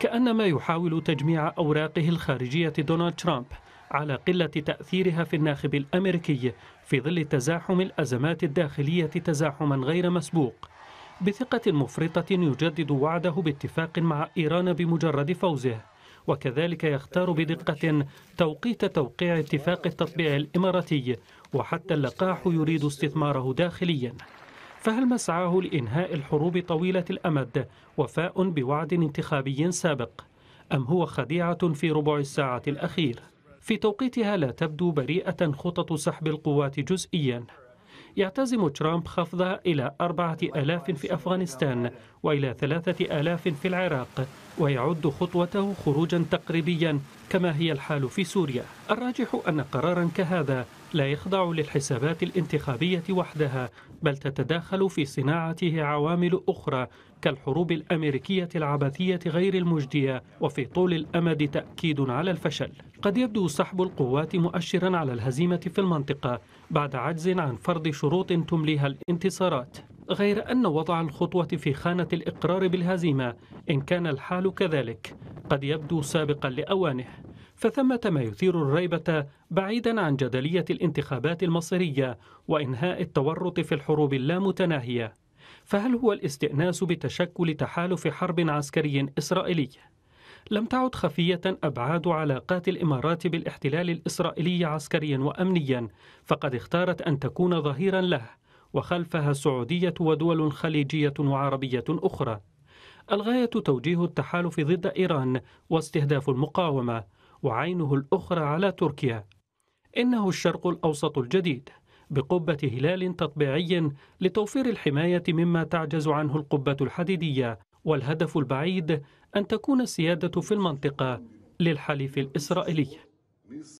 كأنما يحاول تجميع أوراقه الخارجية دونالد ترامب على قلة تأثيرها في الناخب الأمريكي في ظل تزاحم الأزمات الداخلية تزاحما غير مسبوق بثقة مفرطة يجدد وعده باتفاق مع إيران بمجرد فوزه وكذلك يختار بدقة توقيت توقيع اتفاق التطبيع الإماراتي وحتى اللقاح يريد استثماره داخلياً فهل مسعاه لإنهاء الحروب طويلة الأمد وفاء بوعد انتخابي سابق أم هو خديعة في ربع الساعة الأخير؟ في توقيتها لا تبدو بريئة خطط سحب القوات جزئيا يعتزم ترامب خفضها إلى أربعة ألاف في أفغانستان وإلى ثلاثة ألاف في العراق ويعد خطوته خروجا تقريبيا كما هي الحال في سوريا الراجح أن قرارا كهذا لا يخضع للحسابات الانتخابية وحدها بل تتداخل في صناعته عوامل أخرى كالحروب الأمريكية العبثية غير المجدية وفي طول الأمد تأكيد على الفشل قد يبدو سحب القوات مؤشرا على الهزيمة في المنطقة بعد عجز عن فرض شروط تمليها الانتصارات غير أن وضع الخطوة في خانة الإقرار بالهزيمة إن كان الحال كذلك قد يبدو سابقا لأوانه فثمة ما يثير الريبة بعيدا عن جدلية الانتخابات المصيرية وإنهاء التورط في الحروب اللامتناهية فهل هو الاستئناس بتشكل تحالف حرب عسكري إسرائيلي؟ لم تعد خفية أبعاد علاقات الإمارات بالاحتلال الإسرائيلي عسكريا وأمنيا فقد اختارت أن تكون ظهيرا له وخلفها السعودية ودول خليجية وعربية أخرى الغاية توجيه التحالف ضد إيران واستهداف المقاومة وعينه الأخرى على تركيا إنه الشرق الأوسط الجديد بقبة هلال تطبيعي لتوفير الحماية مما تعجز عنه القبة الحديدية والهدف البعيد أن تكون السيادة في المنطقة للحليف الإسرائيلي